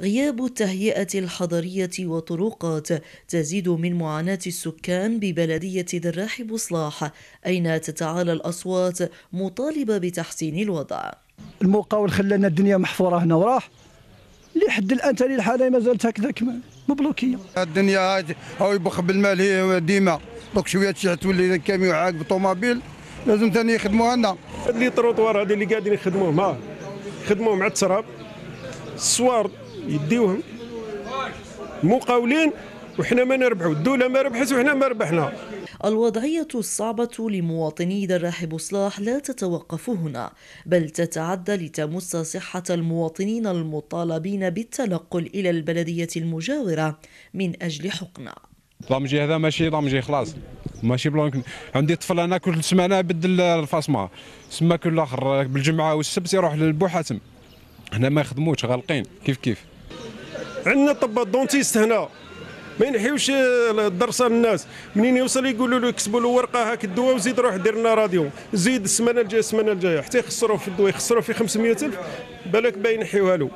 غياب التهيئة الحضرية وطرقات تزيد من معاناة السكان ببلدية دراح بصلاح أين تتعالى الأصوات مطالبة بتحسين الوضع المقاول خلانا الدنيا محفورة هنا وراح لحد الان تاني الحاله ما زالت هكذا كما مبلوكيه الدنيا هاي هاو يبخ بالمال ديما دوك شويه تشعل تولي كاميو عاق بطوموبيل لازم ثاني يخدموا عندنا هاد لي طروطوار هادي اللي قاعدين يخدموه ما يخدموه مع التراب السوار يديوهم مقاولين وحنا ما نربحوا الدوله ما ربحت وحنا ما ربحنا الوضعية الصعبة لمواطني دراح بصلاح لا تتوقف هنا بل تتعدى لتمس صحة المواطنين المطالبين بالتنقل إلى البلدية المجاورة من أجل حقنة ضمجي هذا ماشي ضمجي خلاص ماشي بلونك عندي طفل انا كل سمعنا يبدل الفاصمه سما كل اخر بالجمعه والسبت يروح للبو حاتم هنا ما يخدموش غالقين كيف كيف عندنا طب دونتيست هنا ما ينحيوش الدرسه للناس منين يوصل يقولوا له كتبوا له ورقه هاك الدواء وزيد روح دير لنا راديو زيد السمانه الجايه السمانه الجايه حتى يخسروا في الدواء يخسروا في 500000 بالك باين ينحيوها له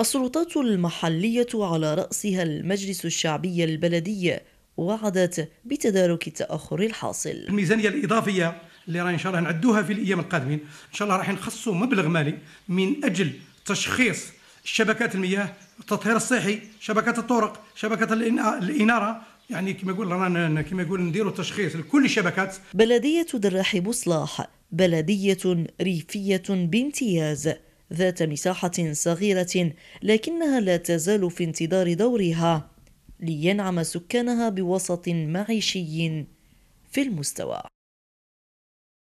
السلطات المحليه على راسها المجلس الشعبي البلدي وعدت بتدارك التاخر الحاصل الميزانيه الاضافيه اللي راه ان شاء الله نعدوها في الايام القادمين ان شاء الله راح نخصوا مبلغ مالي من اجل تشخيص شبكات المياه التطهير الصحي شبكات الطرق شبكه الاناره يعني كما يقول رانا كما يقول نديروا تشخيص لكل الشبكات بلديه دراح بصلاح بلديه ريفيه بامتياز ذات مساحه صغيره لكنها لا تزال في انتظار دورها لينعم سكانها بوسط معيشي في المستوى